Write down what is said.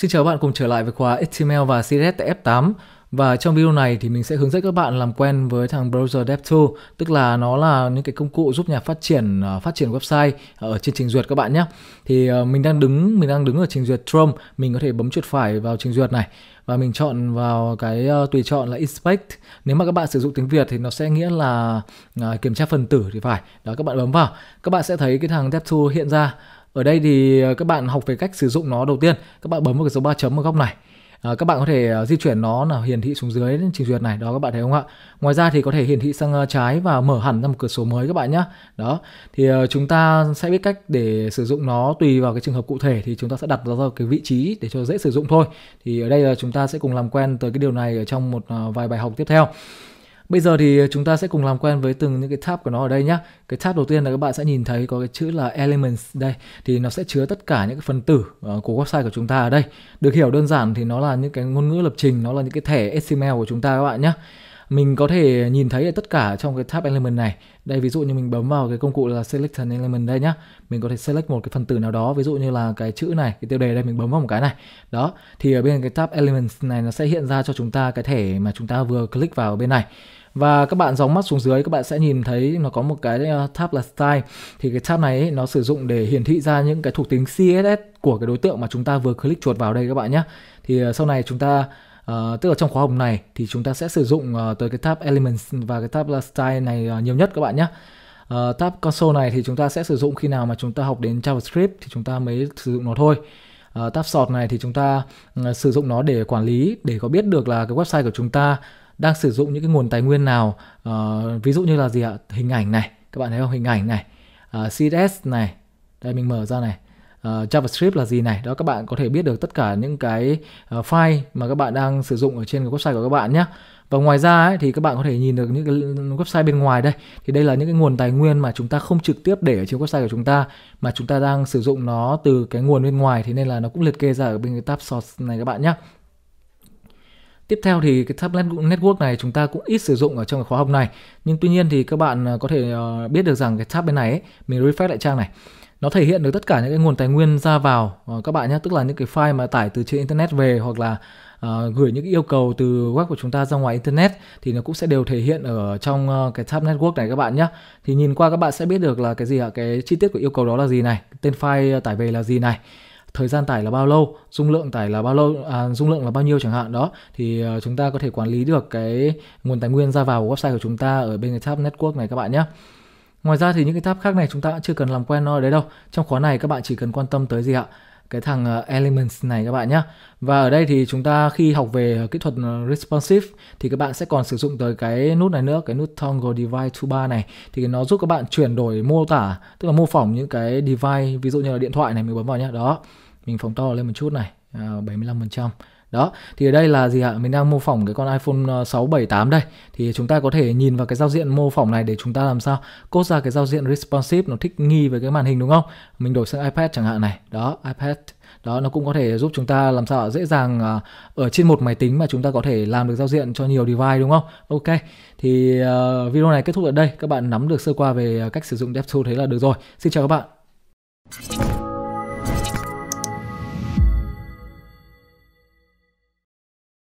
Xin chào bạn cùng trở lại với khóa HTML và CSS tại F8 và trong video này thì mình sẽ hướng dẫn các bạn làm quen với thằng Browser Dev tức là nó là những cái công cụ giúp nhà phát triển ờ, phát triển website ờ, ở trên trình duyệt các bạn nhé thì ờ, mình đang đứng mình đang đứng ở trình duyệt Chrome mình có thể bấm chuột phải vào trình duyệt này và mình chọn vào cái tùy chọn là inspect nếu mà các bạn sử dụng tiếng Việt thì nó sẽ nghĩa là kiểm tra phần tử thì phải đó các bạn bấm vào các bạn sẽ thấy cái thằng Dev hiện ra ở đây thì ờ, các bạn học về cách sử dụng nó đầu tiên, các bạn bấm vào cái dấu ba chấm ở góc này. Ờ, các bạn có thể ờ, di chuyển nó là hiển thị xuống dưới trình duyệt này đó các bạn thấy không ạ ngoài ra thì có thể hiển thị sang trái và mở hẳn ra một cửa sổ mới các bạn nhé đó thì chúng ta sẽ biết cách để sử dụng nó tùy vào cái trường hợp cụ thể thì chúng ta sẽ đặt nó vào cái vị trí để cho dễ sử dụng thôi thì ở đây là chúng ta sẽ cùng làm quen tới cái điều này ở trong một vài bài học tiếp theo Bây giờ thì chúng ta sẽ cùng làm quen với từng những cái tab của nó ở đây nhé. Cái tab đầu tiên là các bạn sẽ nhìn thấy có cái chữ là Elements đây. Thì nó sẽ chứa tất cả những cái phần tử ờ, của website của chúng ta ở đây. Được hiểu đơn giản thì nó là những cái ngôn ngữ lập trình, nó là những cái thẻ HTML của chúng ta các bạn nhé mình có thể nhìn thấy tất cả trong cái tab element này đây ví dụ như mình bấm vào cái công cụ là select an element đây nhá mình có thể select một cái phần tử nào đó ví dụ như là cái chữ này cái tiêu đề đây mình bấm vào một cái này đó thì ở bên cái tab elements này nó sẽ hiện ra cho chúng ta cái thẻ mà chúng ta vừa click vào bên này và các bạn dòng mắt xuống dưới các bạn sẽ nhìn thấy nó có một cái ờ, tab là style thì cái tab này nó sử dụng để hiển thị ra những cái thuộc tính CSS của cái đối tượng mà chúng ta vừa click chuột vào đây các bạn nhé thì ờ, sau này chúng ta Uh, tức là trong khóa học này thì chúng ta sẽ sử dụng uh, tới cái tab Elements và cái tab Style này uh, nhiều nhất các bạn nhé. Uh, tab Console này thì chúng ta sẽ sử dụng khi nào mà chúng ta học đến JavaScript thì chúng ta mới sử dụng nó thôi. Uh, tab Sort này thì chúng ta uh, sử dụng nó để quản lý, để có biết được là cái website của chúng ta đang sử dụng những cái nguồn tài nguyên nào uh, ví dụ như là gì ạ hình ảnh này các bạn thấy không hình ảnh này uh, ờ, CSS này đây mình mở ra này uh, JavaScript là gì này đó các bạn có thể biết được tất cả những cái uh, file mà các bạn đang sử dụng ở trên cái website của các bạn nhé và ngoài ra ấy, thì các bạn có thể nhìn được những cái website bên ngoài đây thì đây là những cái nguồn tài nguyên mà chúng ta không trực tiếp để ở trên website của chúng ta mà chúng ta đang sử dụng nó từ cái nguồn bên ngoài thì nên là nó cũng liệt kê ra ở bên cái tab source này các bạn nhé Tiếp theo thì cái subnet network này chúng ta cũng ít sử dụng ở trong khóa học này. Nhưng tuy nhiên thì các bạn à, có thể à, biết được rằng cái tab bên này ấy, mình refresh lại trang này. Nó thể hiện được tất cả những cái nguồn tài nguyên ra vào à, các bạn nhé, tức là những cái file mà tải từ trên internet về hoặc là uh, gửi những yêu cầu từ web của chúng ta ra ngoài internet thì nó cũng sẽ đều thể hiện ở trong cái tab network này các bạn nhé thì nhìn qua các bạn sẽ biết được là cái gì ạ cái chi tiết của yêu cầu đó là gì này tên file tải về là gì này thời gian tải là bao lâu dung lượng tải là bao lâu à, dung lượng là bao nhiêu chẳng hạn đó thì ờ, chúng ta có thể quản lý được cái nguồn tài nguyên ra vào của website của chúng ta ở bên cái tab network này các bạn nhé Ngoài ra thì những cái tab khác này chúng ta cũng chưa cần làm quen nó ở đấy đâu. Trong khóa này các bạn chỉ cần quan tâm tới gì ạ? cái thằng ờ, elements này các bạn nhé và ở đây thì chúng ta khi học về ờ, kỹ thuật ờ, responsive thì các bạn sẽ còn sử dụng tới cái nút này nữa cái nút toggle device to bar này thì nó giúp các bạn chuyển đổi mô tả tức là mô phỏng những cái device ví dụ như là điện thoại này mình bấm vào nhé đó mình phóng to lên một chút này à, 75% đó thì ở đây là gì ạ mình đang mô phỏng cái con iPhone 6 7 8 đây thì chúng ta có thể nhìn vào cái giao diện mô phỏng này để chúng ta làm sao cốt ra cái giao diện responsive nó thích nghi với cái màn hình đúng không mình đổi sang iPad chẳng hạn này đó iPad đó nó cũng có thể giúp chúng ta làm sao dễ dàng ờ, ở trên một máy tính mà chúng ta có thể làm được giao diện cho nhiều device đúng không ok thì uh, video này kết thúc ở đây các bạn nắm được sơ qua về ờ, cách sử dụng DevTools thế là được rồi xin chào các bạn